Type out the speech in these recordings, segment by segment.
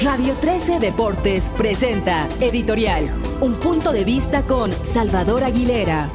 Radio 13 Deportes presenta Editorial, un punto de vista con Salvador Aguilera.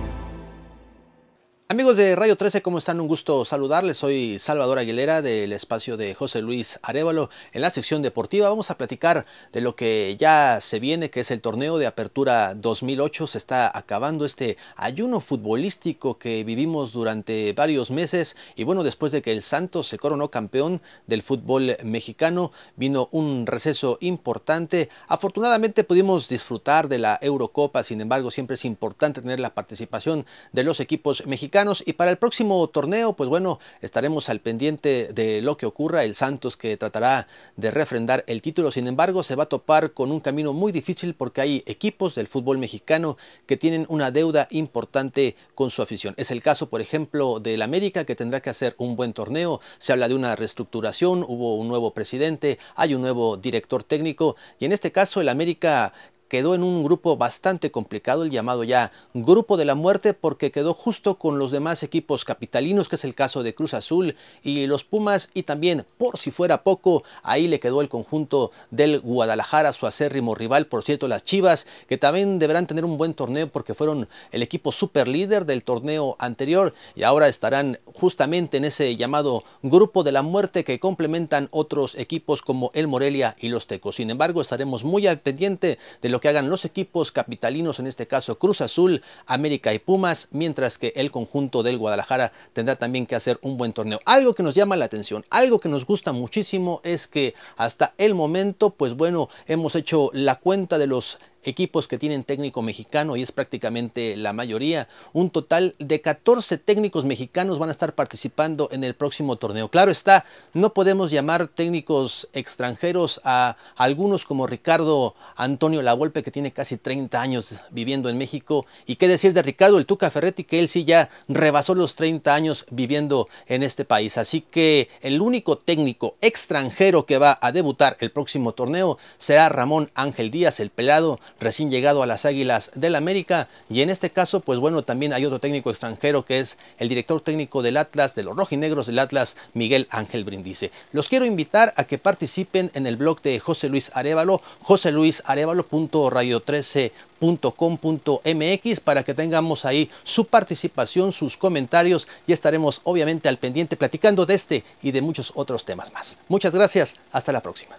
Amigos de Radio 13, ¿cómo están? Un gusto saludarles. Soy Salvador Aguilera del espacio de José Luis Arevalo en la sección deportiva. Vamos a platicar de lo que ya se viene, que es el torneo de apertura 2008. Se está acabando este ayuno futbolístico que vivimos durante varios meses. Y bueno, después de que el Santos se coronó campeón del fútbol mexicano, vino un receso importante. Afortunadamente pudimos disfrutar de la Eurocopa, sin embargo, siempre es importante tener la participación de los equipos mexicanos y para el próximo torneo, pues bueno, estaremos al pendiente de lo que ocurra. El Santos que tratará de refrendar el título, sin embargo, se va a topar con un camino muy difícil porque hay equipos del fútbol mexicano que tienen una deuda importante con su afición. Es el caso, por ejemplo, del América que tendrá que hacer un buen torneo. Se habla de una reestructuración, hubo un nuevo presidente, hay un nuevo director técnico y en este caso el América quedó en un grupo bastante complicado, el llamado ya Grupo de la Muerte, porque quedó justo con los demás equipos capitalinos, que es el caso de Cruz Azul y los Pumas, y también, por si fuera poco, ahí le quedó el conjunto del Guadalajara, su acérrimo rival, por cierto, las Chivas, que también deberán tener un buen torneo porque fueron el equipo super líder del torneo anterior y ahora estarán justamente en ese llamado Grupo de la Muerte que complementan otros equipos como el Morelia y los Tecos. Sin embargo, estaremos muy al pendiente de lo que hagan los equipos capitalinos, en este caso Cruz Azul, América y Pumas, mientras que el conjunto del Guadalajara tendrá también que hacer un buen torneo. Algo que nos llama la atención, algo que nos gusta muchísimo es que hasta el momento, pues bueno, hemos hecho la cuenta de los equipos que tienen técnico mexicano y es prácticamente la mayoría. Un total de 14 técnicos mexicanos van a estar participando en el próximo torneo. Claro está, no podemos llamar técnicos extranjeros a algunos como Ricardo Antonio Lavolpe que tiene casi 30 años viviendo en México y qué decir de Ricardo el Tuca Ferretti que él sí ya rebasó los 30 años viviendo en este país. Así que el único técnico extranjero que va a debutar el próximo torneo será Ramón Ángel Díaz, el pelado recién llegado a las Águilas del América. Y en este caso, pues bueno, también hay otro técnico extranjero que es el director técnico del Atlas, de los rojinegros del Atlas, Miguel Ángel Brindice. Los quiero invitar a que participen en el blog de José Luis Arevalo, joseluisarevalo.radio13.com.mx para que tengamos ahí su participación, sus comentarios y estaremos obviamente al pendiente platicando de este y de muchos otros temas más. Muchas gracias, hasta la próxima.